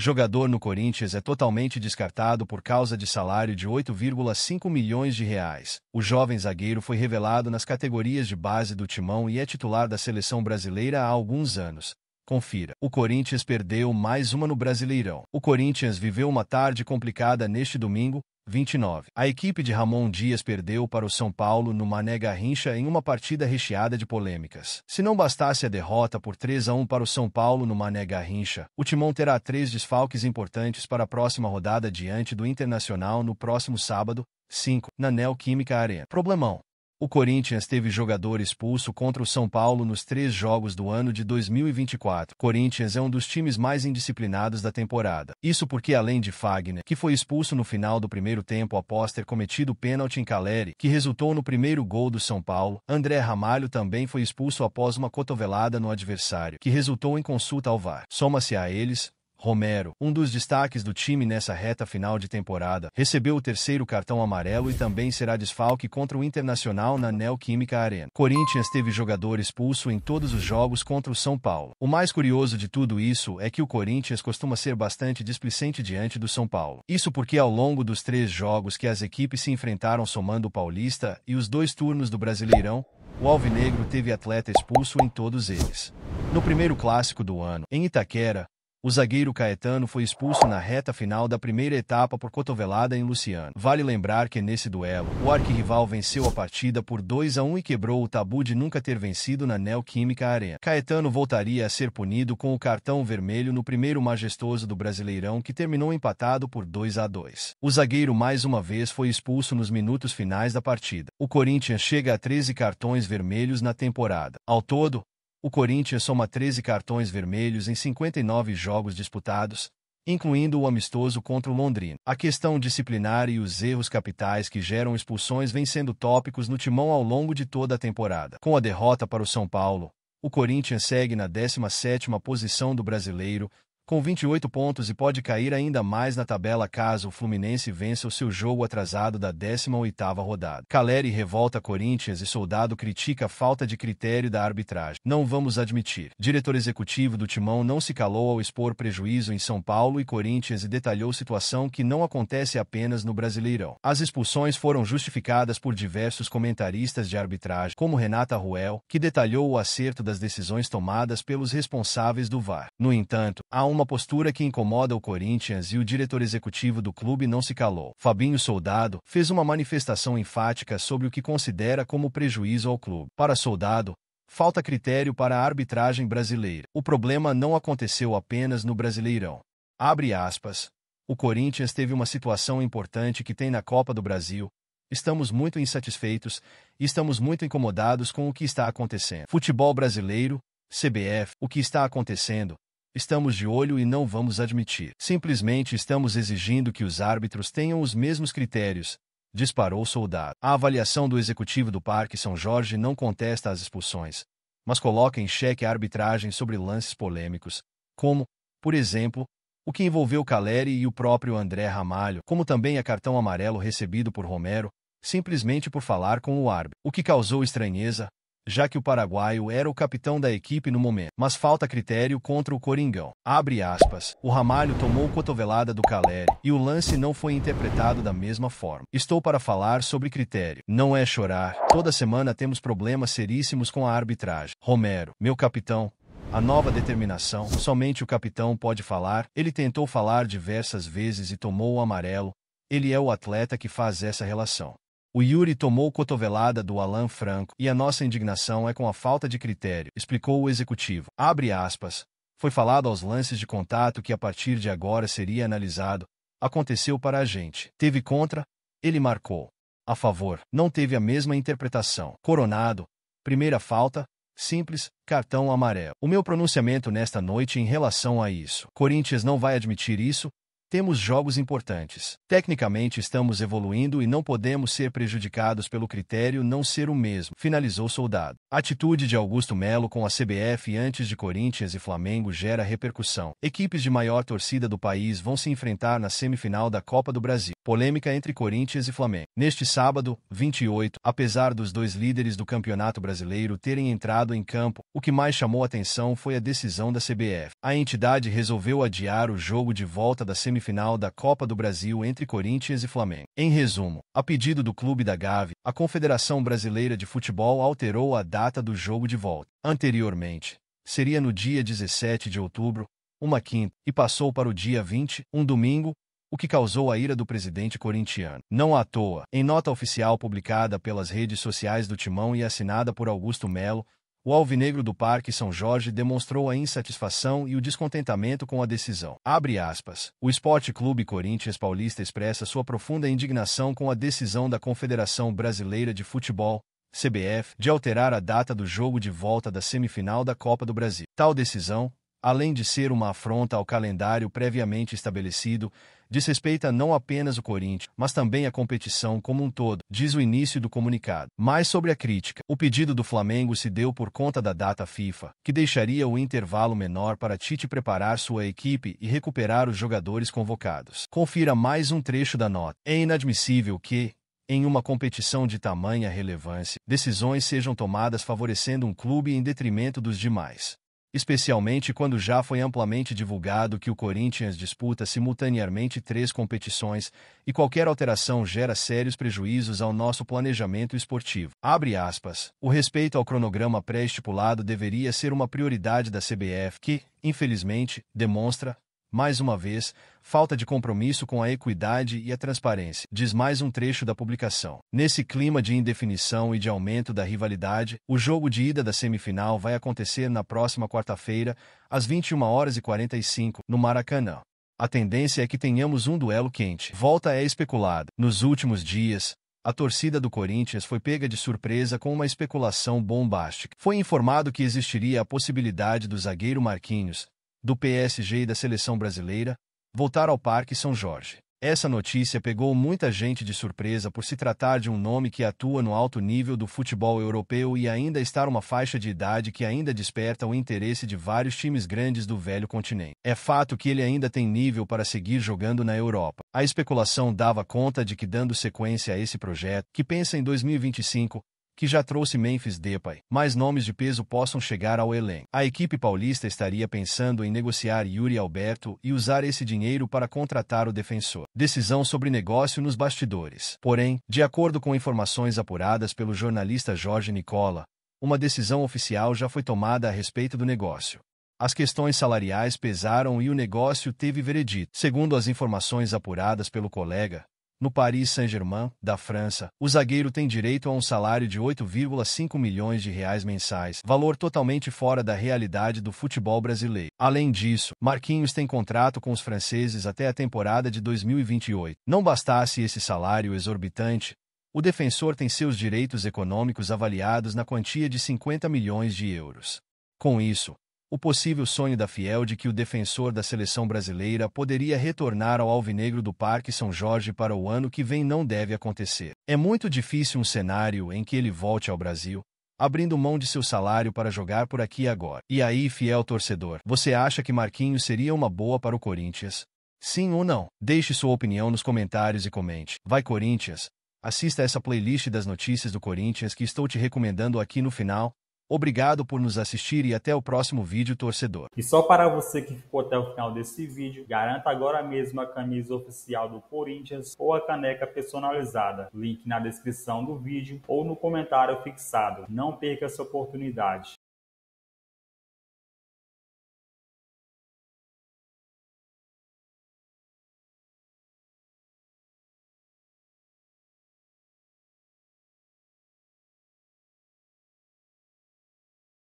jogador no Corinthians é totalmente descartado por causa de salário de 8,5 milhões de reais. O jovem zagueiro foi revelado nas categorias de base do Timão e é titular da seleção brasileira há alguns anos. Confira. O Corinthians perdeu mais uma no Brasileirão. O Corinthians viveu uma tarde complicada neste domingo, 29. A equipe de Ramon Dias perdeu para o São Paulo no Mané Garrincha em uma partida recheada de polêmicas. Se não bastasse a derrota por 3 a 1 para o São Paulo no Mané Garrincha, o Timão terá três desfalques importantes para a próxima rodada diante do Internacional no próximo sábado, 5, na Neoquímica Arena. Problemão. O Corinthians teve jogador expulso contra o São Paulo nos três jogos do ano de 2024. Corinthians é um dos times mais indisciplinados da temporada. Isso porque, além de Fagner, que foi expulso no final do primeiro tempo após ter cometido pênalti em Caleri, que resultou no primeiro gol do São Paulo, André Ramalho também foi expulso após uma cotovelada no adversário, que resultou em consulta ao VAR. Soma-se a eles, Romero, um dos destaques do time nessa reta final de temporada, recebeu o terceiro cartão amarelo e também será desfalque contra o Internacional na Neoquímica Arena. Corinthians teve jogador expulso em todos os jogos contra o São Paulo. O mais curioso de tudo isso é que o Corinthians costuma ser bastante displicente diante do São Paulo. Isso porque ao longo dos três jogos que as equipes se enfrentaram somando o Paulista e os dois turnos do Brasileirão, o Alvinegro teve atleta expulso em todos eles. No primeiro clássico do ano, em Itaquera, o zagueiro Caetano foi expulso na reta final da primeira etapa por cotovelada em Luciano. Vale lembrar que nesse duelo, o arquirrival venceu a partida por 2 a 1 e quebrou o tabu de nunca ter vencido na Neoquímica Arena. Caetano voltaria a ser punido com o cartão vermelho no primeiro majestoso do Brasileirão que terminou empatado por 2 a 2. O zagueiro mais uma vez foi expulso nos minutos finais da partida. O Corinthians chega a 13 cartões vermelhos na temporada. Ao todo, o Corinthians soma 13 cartões vermelhos em 59 jogos disputados, incluindo o amistoso contra o Londrina. A questão disciplinar e os erros capitais que geram expulsões vêm sendo tópicos no timão ao longo de toda a temporada. Com a derrota para o São Paulo, o Corinthians segue na 17ª posição do Brasileiro, com 28 pontos e pode cair ainda mais na tabela caso o Fluminense vença o seu jogo atrasado da 18ª rodada. Caleri revolta Corinthians e Soldado critica a falta de critério da arbitragem. Não vamos admitir. Diretor executivo do Timão não se calou ao expor prejuízo em São Paulo e Corinthians e detalhou situação que não acontece apenas no Brasileirão. As expulsões foram justificadas por diversos comentaristas de arbitragem, como Renata Ruel, que detalhou o acerto das decisões tomadas pelos responsáveis do VAR. No entanto, há uma uma postura que incomoda o Corinthians e o diretor executivo do clube não se calou. Fabinho Soldado fez uma manifestação enfática sobre o que considera como prejuízo ao clube. Para Soldado, falta critério para a arbitragem brasileira. O problema não aconteceu apenas no Brasileirão. Abre aspas. O Corinthians teve uma situação importante que tem na Copa do Brasil. Estamos muito insatisfeitos e estamos muito incomodados com o que está acontecendo. Futebol brasileiro, CBF, o que está acontecendo, Estamos de olho e não vamos admitir. Simplesmente estamos exigindo que os árbitros tenham os mesmos critérios, disparou o soldado. A avaliação do executivo do Parque São Jorge não contesta as expulsões, mas coloca em xeque a arbitragem sobre lances polêmicos, como, por exemplo, o que envolveu Caleri e o próprio André Ramalho, como também a cartão amarelo recebido por Romero, simplesmente por falar com o árbitro, o que causou estranheza, já que o paraguaio era o capitão da equipe no momento. Mas falta critério contra o Coringão. Abre aspas. O Ramalho tomou cotovelada do Caleri e o lance não foi interpretado da mesma forma. Estou para falar sobre critério. Não é chorar. Toda semana temos problemas seríssimos com a arbitragem. Romero, meu capitão, a nova determinação, somente o capitão pode falar. Ele tentou falar diversas vezes e tomou o amarelo. Ele é o atleta que faz essa relação. O Yuri tomou cotovelada do Alan Franco e a nossa indignação é com a falta de critério, explicou o executivo. Abre aspas. Foi falado aos lances de contato que a partir de agora seria analisado. Aconteceu para a gente. Teve contra, ele marcou. A favor, não teve a mesma interpretação. Coronado, primeira falta, simples, cartão amarelo. O meu pronunciamento nesta noite em relação a isso. Corinthians não vai admitir isso, temos jogos importantes. Tecnicamente estamos evoluindo e não podemos ser prejudicados pelo critério não ser o mesmo, finalizou o Soldado. A atitude de Augusto Melo com a CBF antes de Corinthians e Flamengo gera repercussão. Equipes de maior torcida do país vão se enfrentar na semifinal da Copa do Brasil. Polêmica entre Corinthians e Flamengo. Neste sábado, 28, apesar dos dois líderes do Campeonato Brasileiro terem entrado em campo, o que mais chamou atenção foi a decisão da CBF. A entidade resolveu adiar o jogo de volta da semifinal da Copa do Brasil entre Corinthians e Flamengo. Em resumo, a pedido do clube da Gave, a Confederação Brasileira de Futebol alterou a data do jogo de volta. Anteriormente, seria no dia 17 de outubro, uma quinta, e passou para o dia 20, um domingo, o que causou a ira do presidente corintiano. Não à toa, em nota oficial publicada pelas redes sociais do Timão e assinada por Augusto Melo, o alvinegro do Parque São Jorge demonstrou a insatisfação e o descontentamento com a decisão. Abre aspas. O Esporte Clube Corinthians Paulista expressa sua profunda indignação com a decisão da Confederação Brasileira de Futebol, CBF, de alterar a data do jogo de volta da semifinal da Copa do Brasil. Tal decisão, além de ser uma afronta ao calendário previamente estabelecido, desrespeita não apenas o Corinthians, mas também a competição como um todo, diz o início do comunicado. Mais sobre a crítica, o pedido do Flamengo se deu por conta da data FIFA, que deixaria o intervalo menor para Tite preparar sua equipe e recuperar os jogadores convocados. Confira mais um trecho da nota. É inadmissível que, em uma competição de tamanha relevância, decisões sejam tomadas favorecendo um clube em detrimento dos demais especialmente quando já foi amplamente divulgado que o Corinthians disputa simultaneamente três competições e qualquer alteração gera sérios prejuízos ao nosso planejamento esportivo. Abre aspas. O respeito ao cronograma pré-estipulado deveria ser uma prioridade da CBF que, infelizmente, demonstra, mais uma vez, falta de compromisso com a equidade e a transparência, diz mais um trecho da publicação. Nesse clima de indefinição e de aumento da rivalidade, o jogo de ida da semifinal vai acontecer na próxima quarta-feira, às 21 horas e 45, no Maracanã. A tendência é que tenhamos um duelo quente. Volta é especulada. Nos últimos dias, a torcida do Corinthians foi pega de surpresa com uma especulação bombástica. Foi informado que existiria a possibilidade do zagueiro Marquinhos, do PSG e da seleção brasileira, voltar ao Parque São Jorge. Essa notícia pegou muita gente de surpresa por se tratar de um nome que atua no alto nível do futebol europeu e ainda estar uma faixa de idade que ainda desperta o interesse de vários times grandes do velho continente. É fato que ele ainda tem nível para seguir jogando na Europa. A especulação dava conta de que, dando sequência a esse projeto, que pensa em 2025, que já trouxe Memphis Depay, mais nomes de peso possam chegar ao elenco. A equipe paulista estaria pensando em negociar Yuri Alberto e usar esse dinheiro para contratar o defensor. Decisão sobre negócio nos bastidores. Porém, de acordo com informações apuradas pelo jornalista Jorge Nicola, uma decisão oficial já foi tomada a respeito do negócio. As questões salariais pesaram e o negócio teve veredito. Segundo as informações apuradas pelo colega, no Paris Saint-Germain, da França, o zagueiro tem direito a um salário de 8,5 milhões de reais mensais, valor totalmente fora da realidade do futebol brasileiro. Além disso, Marquinhos tem contrato com os franceses até a temporada de 2028. Não bastasse esse salário exorbitante, o defensor tem seus direitos econômicos avaliados na quantia de 50 milhões de euros. Com isso, o possível sonho da Fiel de que o defensor da seleção brasileira poderia retornar ao Alvinegro do Parque São Jorge para o ano que vem não deve acontecer. É muito difícil um cenário em que ele volte ao Brasil, abrindo mão de seu salário para jogar por aqui e agora. E aí, fiel torcedor, você acha que Marquinhos seria uma boa para o Corinthians? Sim ou não? Deixe sua opinião nos comentários e comente. Vai Corinthians! Assista essa playlist das notícias do Corinthians que estou te recomendando aqui no final. Obrigado por nos assistir e até o próximo vídeo torcedor. E só para você que ficou até o final desse vídeo, garanta agora mesmo a camisa oficial do Corinthians ou a caneca personalizada. Link na descrição do vídeo ou no comentário fixado. Não perca essa oportunidade.